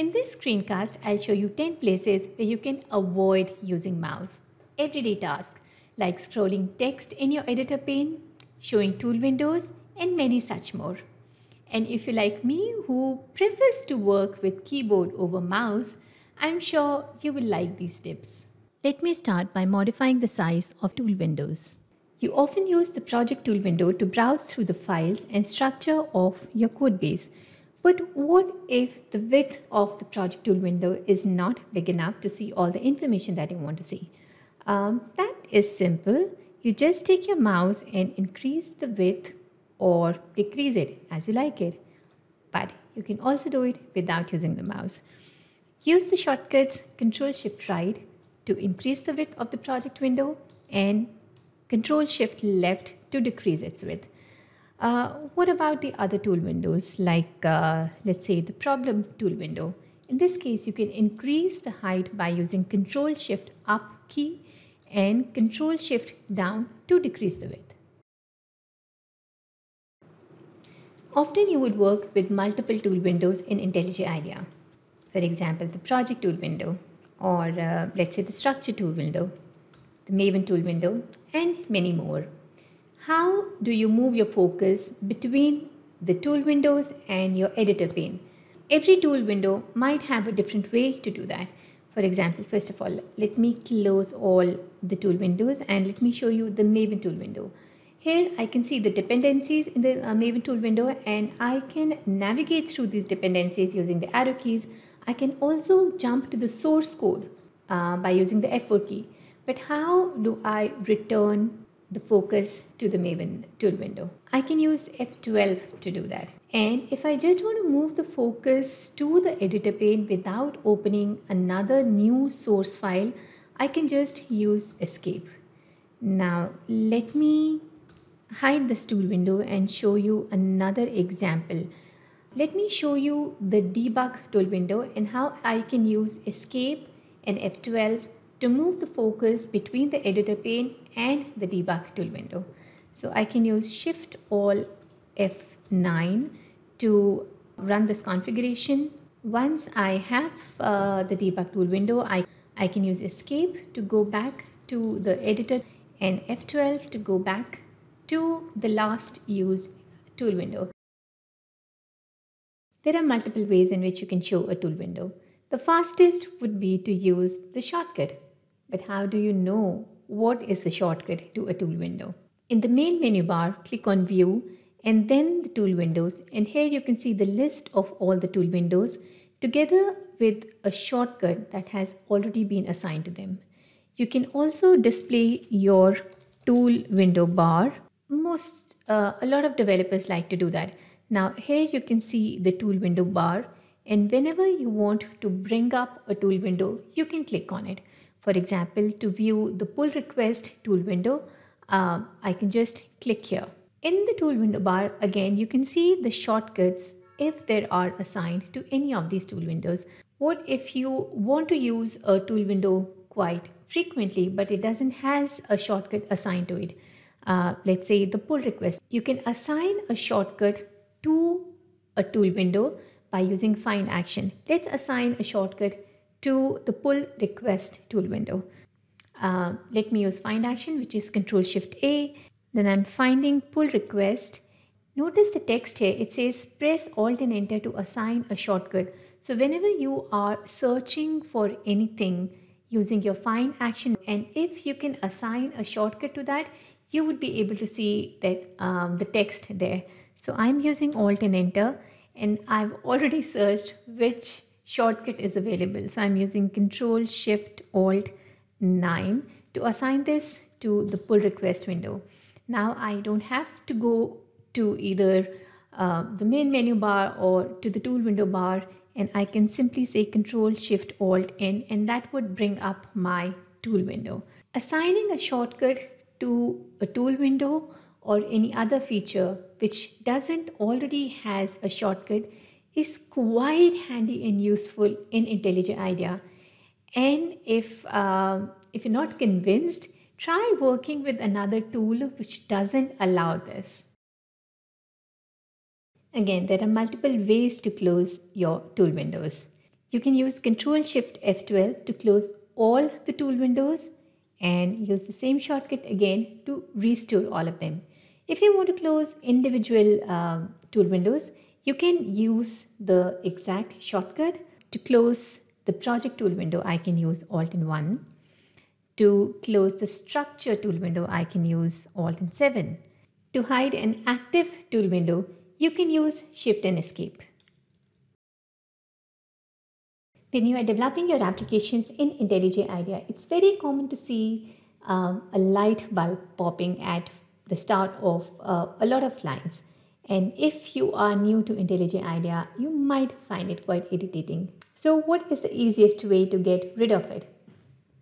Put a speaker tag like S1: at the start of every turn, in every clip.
S1: In this screencast, I'll show you 10 places where you can avoid using mouse. Everyday tasks like scrolling text in your editor pane, showing tool windows, and many such more. And if you like me who prefers to work with keyboard over mouse, I'm sure you will like these tips. Let me start by modifying the size of tool windows. You often use the project tool window to browse through the files and structure of your code base but what if the width of the project tool window is not big enough to see all the information that you want to see? Um, that is simple. You just take your mouse and increase the width or decrease it as you like it. But you can also do it without using the mouse. Use the shortcuts Ctrl Shift Right to increase the width of the project window and Ctrl Shift Left to decrease its width. Uh, what about the other tool windows, like uh, let's say the problem tool window? In this case, you can increase the height by using Control Shift Up key and Control Shift Down to decrease the width. Often you will work with multiple tool windows in IntelliJ IDEA. For example, the project tool window or uh, let's say the structure tool window, the Maven tool window and many more. How do you move your focus between the tool windows and your editor pane? Every tool window might have a different way to do that. For example, first of all, let me close all the tool windows and let me show you the Maven tool window. Here I can see the dependencies in the uh, Maven tool window and I can navigate through these dependencies using the arrow keys. I can also jump to the source code uh, by using the F4 key. But how do I return the focus to the Maven tool window. I can use F12 to do that. And if I just want to move the focus to the editor pane without opening another new source file, I can just use escape. Now let me hide this tool window and show you another example. Let me show you the debug tool window and how I can use escape and F12 to move the focus between the editor pane and the debug tool window. So I can use Shift All F9 to run this configuration. Once I have uh, the debug tool window, I, I can use Escape to go back to the editor and F12 to go back to the last used tool window. There are multiple ways in which you can show a tool window. The fastest would be to use the shortcut but how do you know what is the shortcut to a tool window? In the main menu bar, click on View and then the tool windows and here you can see the list of all the tool windows together with a shortcut that has already been assigned to them. You can also display your tool window bar. Most, uh, a lot of developers like to do that. Now here you can see the tool window bar and whenever you want to bring up a tool window, you can click on it. For example, to view the pull request tool window, uh, I can just click here. In the tool window bar, again, you can see the shortcuts if there are assigned to any of these tool windows. What if you want to use a tool window quite frequently, but it doesn't has a shortcut assigned to it? Uh, let's say the pull request. You can assign a shortcut to a tool window by using find action. Let's assign a shortcut to the pull request tool window. Uh, let me use find action, which is control shift A. Then I'm finding pull request. Notice the text here. It says press alt and enter to assign a shortcut. So whenever you are searching for anything using your find action, and if you can assign a shortcut to that, you would be able to see that um, the text there. So I'm using alt and enter and I've already searched which shortcut is available. So I'm using Control Shift Alt 9 to assign this to the pull request window. Now I don't have to go to either uh, the main menu bar or to the tool window bar and I can simply say Control Shift Alt N and that would bring up my tool window. Assigning a shortcut to a tool window or any other feature which doesn't already has a shortcut is quite handy and useful in IntelliJ IDEA. And if, uh, if you're not convinced, try working with another tool which doesn't allow this. Again, there are multiple ways to close your tool windows. You can use Control Shift F12 to close all the tool windows and use the same shortcut again to restore all of them. If you want to close individual um, tool windows, you can use the exact shortcut to close the project tool window. I can use Alt and 1. To close the structure tool window, I can use Alt and 7. To hide an active tool window, you can use Shift and Escape. When you are developing your applications in IntelliJ IDEA, it's very common to see um, a light bulb popping at the start of uh, a lot of lines. And if you are new to IntelliJ IDEA, you might find it quite irritating. So what is the easiest way to get rid of it?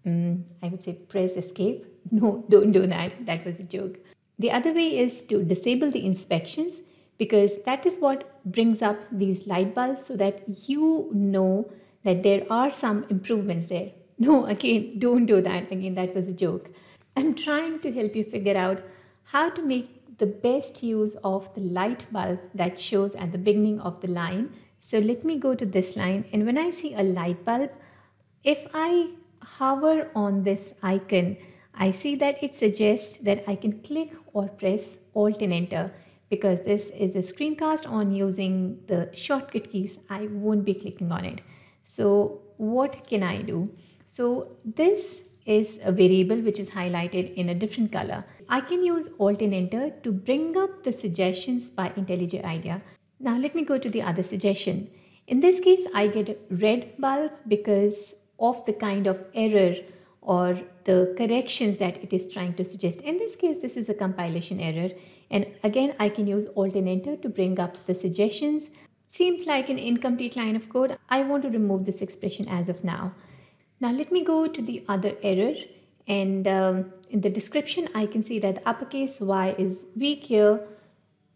S1: Mm, I would say press escape. No, don't do that. That was a joke. The other way is to disable the inspections because that is what brings up these light bulbs so that you know that there are some improvements there. No, again, don't do that. Again, that was a joke. I'm trying to help you figure out how to make the best use of the light bulb that shows at the beginning of the line. So let me go to this line and when I see a light bulb, if I hover on this icon, I see that it suggests that I can click or press Alt and Enter. Because this is a screencast on using the shortcut keys, I won't be clicking on it. So what can I do? So this is a variable which is highlighted in a different color. I can use Alt and Enter to bring up the suggestions by IntelliJ IDEA. Now let me go to the other suggestion. In this case, I get a red bulb because of the kind of error or the corrections that it is trying to suggest. In this case, this is a compilation error. And again, I can use Alt and Enter to bring up the suggestions. Seems like an incomplete line of code. I want to remove this expression as of now. Now let me go to the other error and um, in the description I can see that the uppercase y is weak here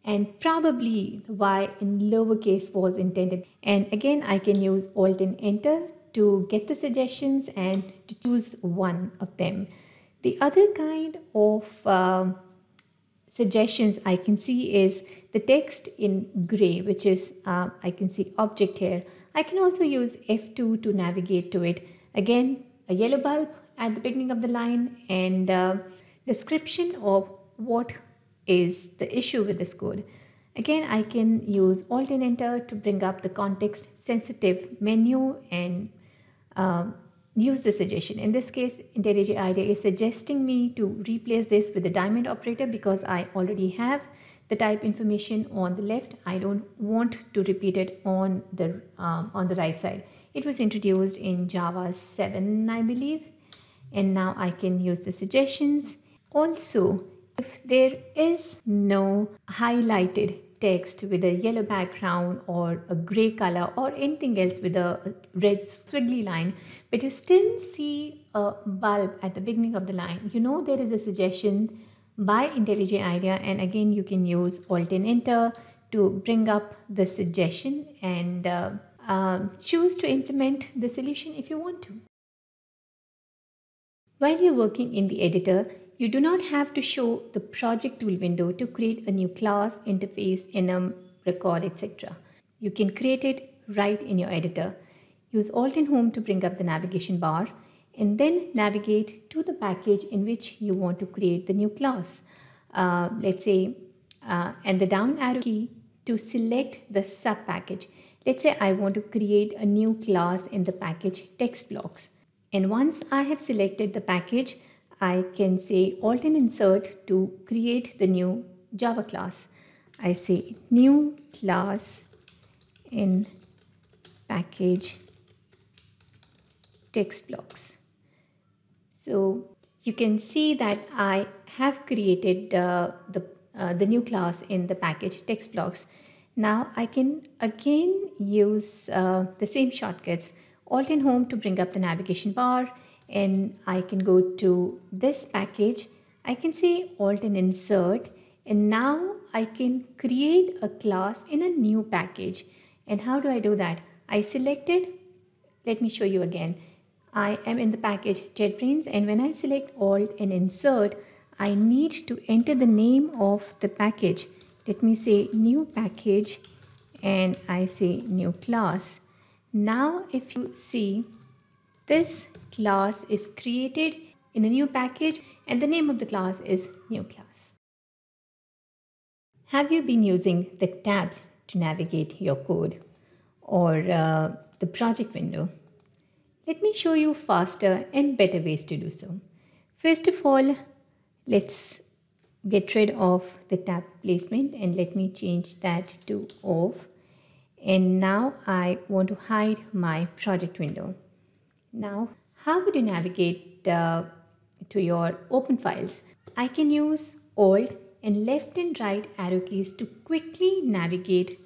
S1: and probably the y in lowercase was intended and again I can use alt and enter to get the suggestions and to choose one of them. The other kind of um, suggestions I can see is the text in gray which is uh, I can see object here. I can also use F2 to navigate to it Again, a yellow bulb at the beginning of the line and uh, description of what is the issue with this code. Again, I can use Alt and Enter to bring up the context sensitive menu and um, use the suggestion. In this case, IntelliJ IDEA is suggesting me to replace this with the diamond operator because I already have the type information on the left. I don't want to repeat it on the, um, on the right side. It was introduced in Java 7, I believe. And now I can use the suggestions. Also, if there is no highlighted text with a yellow background or a gray color or anything else with a red swiggly line, but you still see a bulb at the beginning of the line, you know there is a suggestion by IntelliJ IDEA and again you can use Alt and Enter to bring up the suggestion and uh, um, choose to implement the solution if you want to. While you're working in the editor, you do not have to show the project tool window to create a new class, interface, enum, record, etc. You can create it right in your editor. Use Alt and Home to bring up the navigation bar and then navigate to the package in which you want to create the new class. Uh, let's say, uh, and the down arrow key to select the sub package. Let's say I want to create a new class in the package text blocks. And once I have selected the package, I can say Alt and Insert to create the new Java class. I say new class in package text blocks. So you can see that I have created uh, the, uh, the new class in the package text blocks. Now I can again use uh, the same shortcuts Alt and Home to bring up the navigation bar and I can go to this package. I can say Alt and Insert and now I can create a class in a new package. And how do I do that? I selected, let me show you again. I am in the package JetBrains and when I select Alt and Insert, I need to enter the name of the package let me say new package and I say new class. Now if you see this class is created in a new package and the name of the class is new class. Have you been using the tabs to navigate your code or uh, the project window? Let me show you faster and better ways to do so. First of all, let's get rid of the tab placement and let me change that to off and now I want to hide my project window. Now how would you navigate uh, to your open files? I can use alt and left and right arrow keys to quickly navigate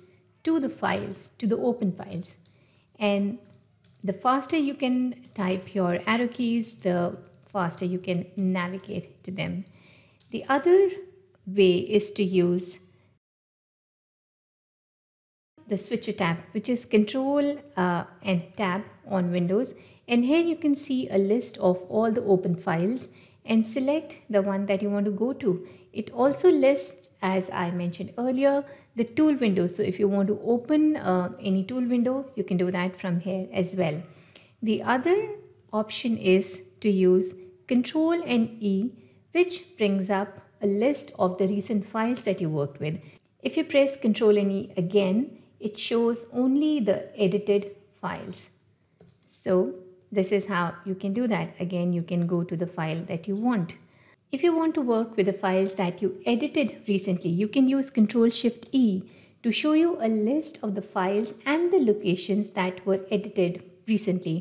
S1: to the files, to the open files. And the faster you can type your arrow keys, the faster you can navigate to them. The other way is to use the switcher tab which is control uh, and tab on Windows and here you can see a list of all the open files and select the one that you want to go to. It also lists as I mentioned earlier the tool window so if you want to open uh, any tool window you can do that from here as well. The other option is to use control and E which brings up a list of the recent files that you worked with. If you press Ctrl and E again, it shows only the edited files. So this is how you can do that. Again, you can go to the file that you want. If you want to work with the files that you edited recently, you can use Ctrl Shift E to show you a list of the files and the locations that were edited recently.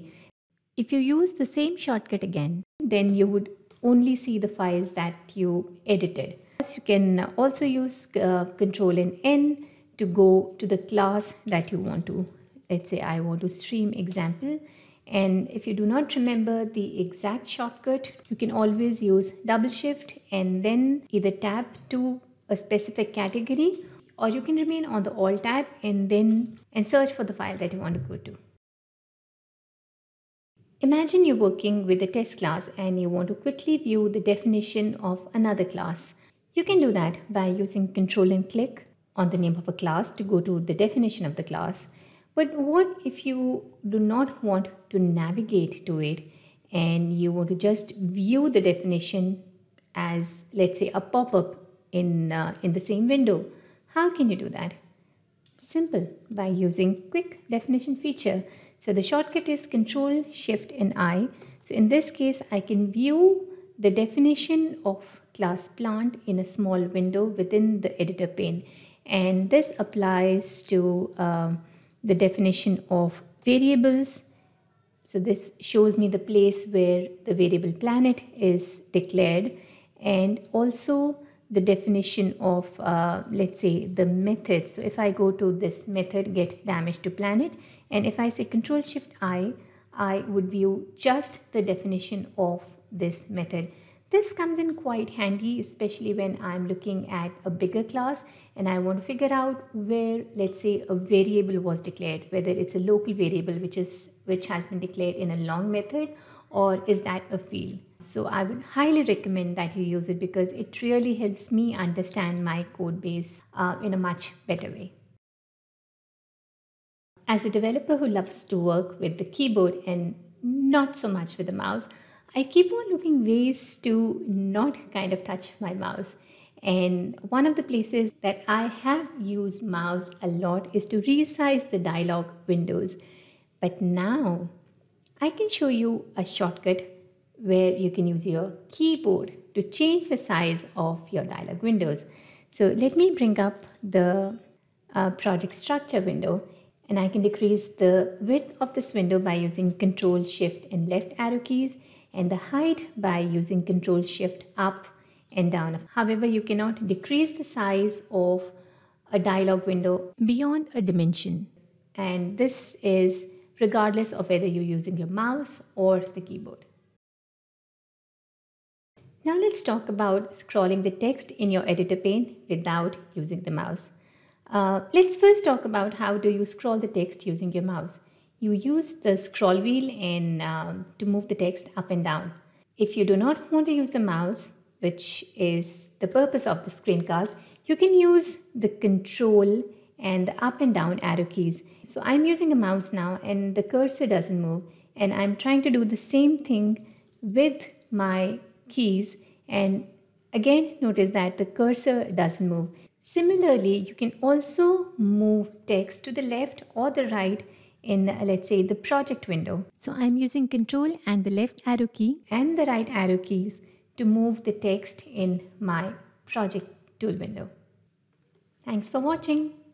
S1: If you use the same shortcut again, then you would only see the files that you edited. Plus you can also use uh, control and N to go to the class that you want to. Let's say I want to stream example. And if you do not remember the exact shortcut, you can always use double shift and then either tab to a specific category or you can remain on the alt tab and then and search for the file that you want to go to. Imagine you're working with a test class and you want to quickly view the definition of another class. You can do that by using control and click on the name of a class to go to the definition of the class. But what if you do not want to navigate to it and you want to just view the definition as let's say a pop-up in, uh, in the same window? How can you do that? Simple by using quick definition feature so the shortcut is Control Shift and I. So in this case, I can view the definition of class plant in a small window within the editor pane. And this applies to uh, the definition of variables. So this shows me the place where the variable planet is declared and also the definition of uh, let's say the method so if I go to this method get damage to planet and if I say control shift I I would view just the definition of this method this comes in quite handy especially when I'm looking at a bigger class and I want to figure out where let's say a variable was declared whether it's a local variable which is which has been declared in a long method or is that a field so I would highly recommend that you use it because it really helps me understand my code base uh, in a much better way. As a developer who loves to work with the keyboard and not so much with the mouse, I keep on looking ways to not kind of touch my mouse. And one of the places that I have used mouse a lot is to resize the dialog windows. But now I can show you a shortcut where you can use your keyboard to change the size of your dialog windows. So let me bring up the uh, project structure window and I can decrease the width of this window by using control shift and left arrow keys and the height by using control shift up and down. However, you cannot decrease the size of a dialog window beyond a dimension. And this is regardless of whether you're using your mouse or the keyboard. Now let's talk about scrolling the text in your editor pane without using the mouse. Uh, let's first talk about how do you scroll the text using your mouse. You use the scroll wheel um, to move the text up and down. If you do not want to use the mouse, which is the purpose of the screencast, you can use the control and the up and down arrow keys. So I'm using a mouse now and the cursor doesn't move and I'm trying to do the same thing with my keys and again notice that the cursor doesn't move. Similarly, you can also move text to the left or the right in let's say the project window. So I'm using control and the left arrow key and the right arrow keys to move the text in my project tool window. Thanks for watching.